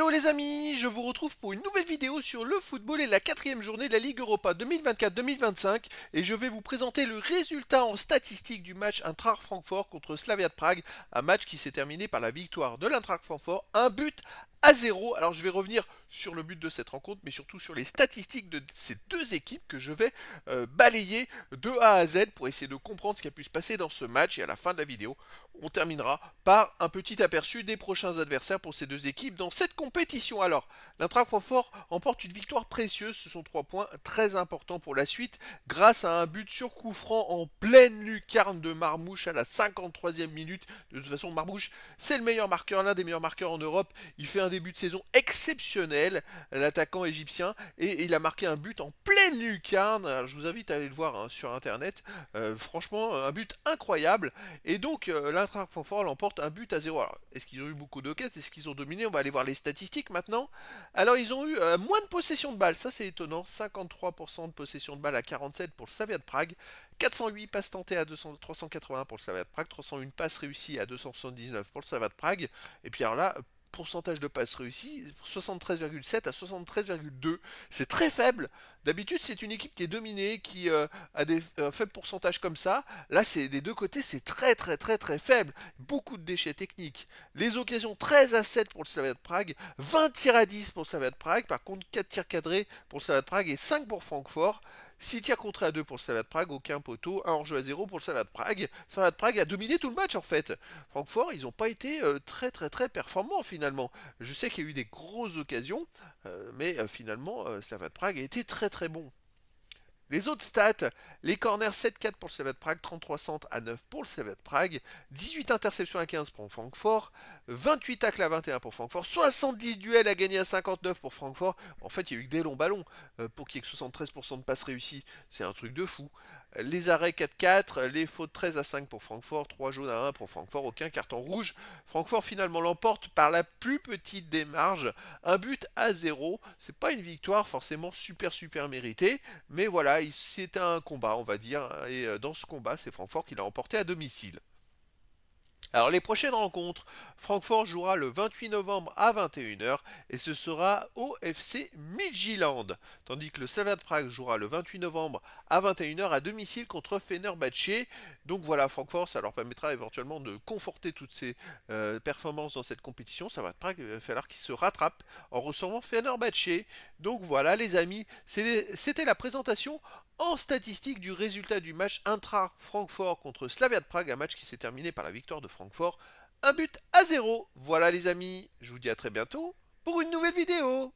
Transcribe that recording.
Hello les amis, je vous retrouve pour une nouvelle vidéo sur le football et la quatrième journée de la Ligue Europa 2024-2025 et je vais vous présenter le résultat en statistiques du match intra Francfort contre Slavia de Prague, un match qui s'est terminé par la victoire de l'intra Francfort, un but à zéro. Alors je vais revenir sur le but de cette rencontre, mais surtout sur les statistiques de ces deux équipes que je vais euh, balayer de A à Z pour essayer de comprendre ce qui a pu se passer dans ce match. Et à la fin de la vidéo, on terminera par un petit aperçu des prochains adversaires pour ces deux équipes dans cette compétition compétition. Alors, l'Intra Francfort emporte une victoire précieuse. Ce sont trois points très importants pour la suite grâce à un but sur coup en pleine lucarne de Marmouche à la 53e minute. De toute façon, Marmouche, c'est le meilleur marqueur, l'un des meilleurs marqueurs en Europe. Il fait un début de saison exceptionnel, l'attaquant égyptien, et il a marqué un but en pleine lucarne. je vous invite à aller le voir hein, sur internet. Euh, franchement, un but incroyable. Et donc, euh, l'Intra Francfort l'emporte un but à zéro. Alors, est-ce qu'ils ont eu beaucoup de Est-ce qu'ils ont dominé On va aller voir les statistiques maintenant. Alors ils ont eu euh, moins de possession de balles, ça c'est étonnant, 53% de possession de balles à 47 pour le savia de Prague, 408 passes tentées à 200, pour le savia de Prague, 301 passes réussies à 279 pour le savia de Prague, et puis alors là, pourcentage de passes réussies, 73,7 à 73,2. C'est très faible. D'habitude, c'est une équipe qui est dominée, qui euh, a des un faible pourcentage comme ça. Là, c'est des deux côtés, c'est très très très très faible. Beaucoup de déchets techniques. Les occasions 13 à 7 pour le Slavia de Prague, 20 tirs à 10 pour le Slavia de Prague, par contre 4 tirs cadrés pour le Slavia de Prague et 5 pour Francfort. 6 a contre à 2 pour le Slavia de Prague, aucun poteau, un jeu à 0 pour le Slavia de Prague. Le de Prague a dominé tout le match en fait. Francfort, ils n'ont pas été euh, très très très performants finalement. Je sais qu'il y a eu des grosses occasions, euh, mais euh, finalement, Slavia de Prague a été très très bon. Les autres stats, les corners 7-4 pour le Prague, 33 centres à 9 pour le de Prague, 18 interceptions à 15 pour Francfort, 28 tacles à 21 pour Francfort, 70 duels à gagner à 59 pour Francfort. En fait, il y a eu que des longs ballons euh, pour qu'il y ait que 73% de passes réussies. C'est un truc de fou. Les arrêts 4-4, les fautes 13 à 5 pour Francfort, 3 jaunes à 1 pour Francfort, aucun carton rouge. Francfort finalement l'emporte par la plus petite marges, un but à 0. C'est pas une victoire forcément super super méritée, mais voilà, c'est bah, c'était un combat, on va dire, hein, et euh, dans ce combat, c'est Francfort qui l'a emporté à domicile. Alors les prochaines rencontres, Francfort jouera le 28 novembre à 21h et ce sera au FC Midtjylland, tandis que le Slavia de Prague jouera le 28 novembre à 21h à domicile contre Fenerbahce Donc voilà, Francfort, ça leur permettra éventuellement de conforter toutes ces euh, performances dans cette compétition. Ça va de Prague, va falloir qu'ils se rattrapent en recevant Fenerbahce Donc voilà les amis, c'était la présentation en statistique du résultat du match intra-Francfort contre Slavia de Prague, un match qui s'est terminé par la victoire de Francfort. Francfort un but à zéro. Voilà les amis, je vous dis à très bientôt pour une nouvelle vidéo.